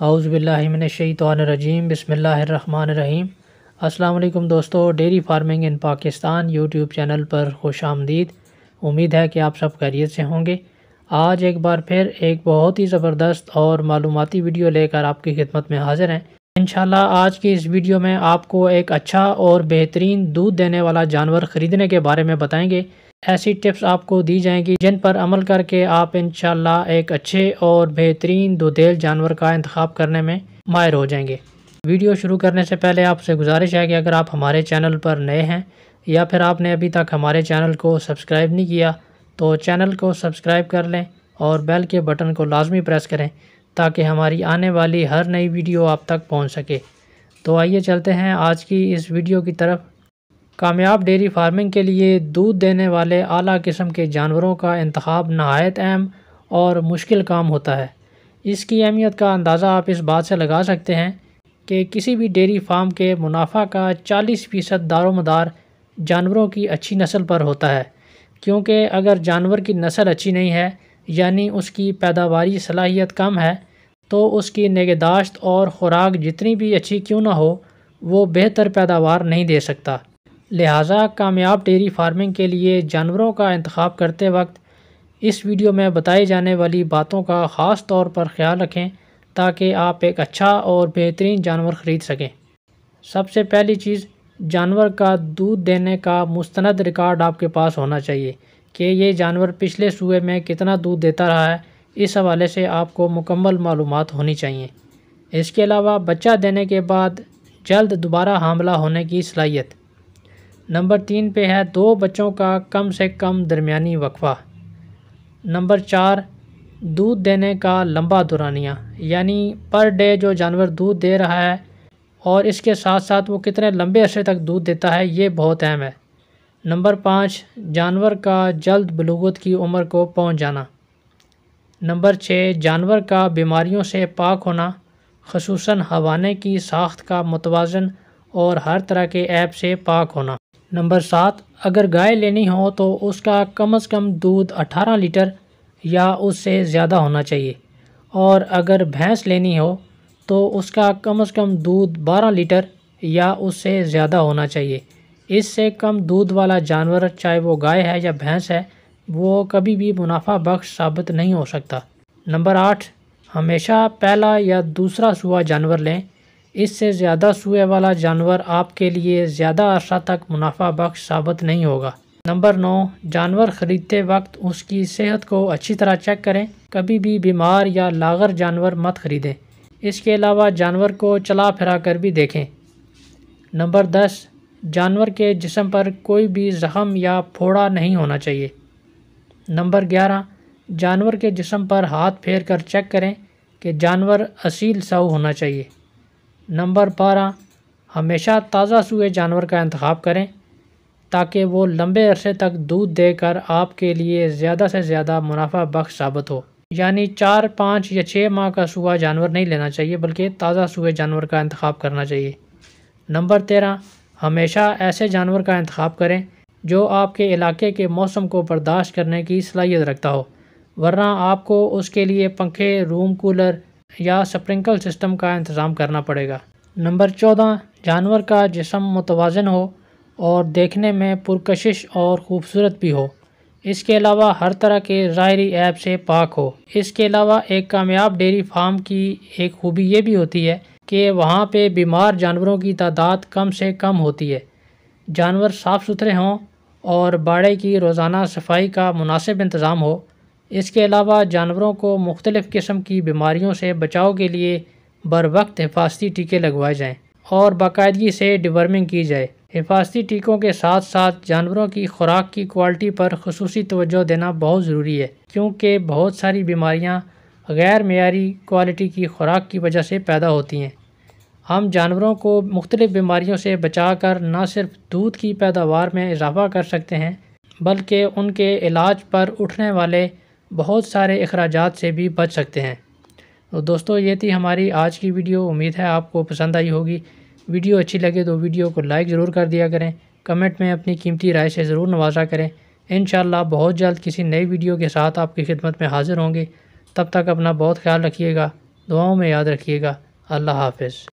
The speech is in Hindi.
हाउसबिल्लाशैतरजीम बसमीम अल्लाम दोस्तों dairy farming in Pakistan YouTube channel पर खुश आमदीद उम्मीद है कि आप सब खैरियत से होंगे आज एक बार फिर एक बहुत ही ज़बरदस्त और मालूमती वीडियो लेकर आपकी खिदमत में हाजिर हैं इन आज की इस वीडियो में आपको एक अच्छा और बेहतरीन दूध देने वाला जानवर ख़रीदने के बारे में बताएँगे ऐसी टिप्स आपको दी जाएंगी जिन पर अमल करके आप इन एक अच्छे और बेहतरीन दुधेल जानवर का इंतखब करने में माहिर हो जाएंगे वीडियो शुरू करने से पहले आपसे गुजारिश है कि अगर आप हमारे चैनल पर नए हैं या फिर आपने अभी तक हमारे चैनल को सब्सक्राइब नहीं किया तो चैनल को सब्सक्राइब कर लें और बेल के बटन को लाजमी प्रेस करें ताकि हमारी आने वाली हर नई वीडियो आप तक पहुंच सके तो आइए चलते हैं आज की इस वीडियो की तरफ कामयाब डेयरी फार्मिंग के लिए दूध देने वाले आला किस्म के जानवरों का इंतब नहायत अहम और मुश्किल काम होता है इसकी अहमियत का अंदाज़ा आप इस बात से लगा सकते हैं कि किसी भी डेयरी फार्म के मुनाफा का चालीस फ़ीसद दारोमदार जानवरों की अच्छी नस्ल पर होता है क्योंकि अगर जानवर की नस्ल अच्छी नहीं है यानी उसकी पैदावार सलाहियत कम है तो उसकी निगहदाश्त और ख़ुराक जितनी भी अच्छी क्यों ना हो वो बेहतर पैदावार नहीं दे सकता लिहाजा कामयाब डेयरी फार्मिंग के लिए जानवरों का इंतखब करते वक्त इस वीडियो में बताई जाने वाली बातों का ख़ास तौर पर ख्याल रखें ताकि आप एक अच्छा और बेहतरीन जानवर ख़रीद सकें सबसे पहली चीज़ जानवर का दूध देने का मुस्तंद रिकॉर्ड आपके पास होना चाहिए कि ये जानवर पिछले सूए में कितना दूध देता रहा है इस हवाले से आपको मुकम्मल मालूम होनी चाहिए इसके अलावा बच्चा देने के बाद जल्द दोबारा हमला होने की सलाहियत नंबर तीन पे है दो बच्चों का कम से कम दरमियानी वकफा नंबर चार दूध देने का लंबा दुरानिया यानी पर डे जो जानवर दूध दे रहा है और इसके साथ साथ वो कितने लंबे अरसे तक दूध देता है ये बहुत अहम है नंबर पाँच जानवर का जल्द बलूगत की उम्र को पहुंच जाना नंबर छः जानवर का बीमारियों से पाक होना खसूस हवाने की साख्त का मतवाजन और हर तरह के ऐप से पाक होना नंबर सात अगर गाय लेनी हो तो उसका कम से कम दूध अठारह लीटर या उससे ज़्यादा होना चाहिए और अगर भैंस लेनी हो तो उसका कम से कम दूध बारह लीटर या उससे ज़्यादा होना चाहिए इससे कम दूध वाला जानवर चाहे वो गाय है या भैंस है वो कभी भी मुनाफा बख्श साबित नहीं हो सकता नंबर आठ हमेशा पहला या दूसरा सुआ जानवर लें इससे ज़्यादा सूए वाला जानवर आपके लिए ज़्यादा अर्सा तक मुनाफा बख्श साबित नहीं होगा नंबर नौ जानवर ख़रीदते वक्त उसकी सेहत को अच्छी तरह चेक करें कभी भी बीमार या लागर जानवर मत ख़रीदें इसके अलावा जानवर को चला फिरा कर भी देखें नंबर दस जानवर के जिसम पर कोई भी ज़ख़म या फोड़ा नहीं होना चाहिए नंबर ग्यारह जानवर के जिसम पर हाथ फेर कर चेक करें कि जानवर असील साऊ होना चाहिए नंबर बारह हमेशा ताज़ा सूए जानवर का इंतखब करें ताकि वो लंबे अरसे तक दूध देकर आपके लिए ज़्यादा से ज़्यादा मुनाफा बख्श साबित हो यानी चार पाँच या छः माह का सूआ जानवर नहीं लेना चाहिए बल्कि ताज़ा सूए जानवर का इंतखब करना चाहिए नंबर तेरह हमेशा ऐसे जानवर का इंतखब करें जो आपके इलाके के मौसम को बर्दाश्त करने की सलाहियत रखता हो वरना आपको उसके लिए पंखे रूम कूलर या स्प्रिंकल सिस्टम का इंतज़ाम करना पड़ेगा नंबर चौदह जानवर का जिसम मुतवाजन हो और देखने में पुरकशिश और ख़ूबसूरत भी हो इसके अलावा हर तरह के ज़ाहरी ऐप से पाक हो इसके अलावा एक कामयाब डेयरी फार्म की एक खूबी ये भी होती है कि वहाँ पे बीमार जानवरों की तादाद कम से कम होती है जानवर साफ़ सुथरे हों और बाड़े की रोज़ाना सफाई का मुनासिब इंतज़ाम हो इसके अलावा जानवरों को मुख्तलिफ़ किस्म की बीमारियों से बचाव के लिए बर वक्त हिफाजती टीके लगवाए जाएँ और बाकायदगी से डिवर्मिंग की जाए हिफाजती टीकों के साथ साथ जानवरों की खुराक की क्वालिटी पर खसूसी तवज्जो देना बहुत ज़रूरी है क्योंकि बहुत सारी बीमारियाँ गैर मीरी क्वालिटी की खुराक की वजह से पैदा होती हैं हम जानवरों को मुख्तलिफ़ बीमारियों से बचा कर न सिर्फ दूध की पैदावार में इजाफा कर सकते हैं बल्कि उनके इलाज पर उठने वाले बहुत सारे अखराज से भी बच सकते हैं तो दोस्तों ये थी हमारी आज की वीडियो उम्मीद है आपको पसंद आई होगी वीडियो अच्छी लगे तो वीडियो को लाइक ज़रूर कर दिया करें कमेंट में अपनी कीमती राय से ज़रूर नवाजा करें इन बहुत जल्द किसी नई वीडियो के साथ आपकी खिदमत में हाज़िर होंगे तब तक अपना बहुत ख्याल रखिएगा दुआओं में याद रखिएगा अल्लाह हाफिज़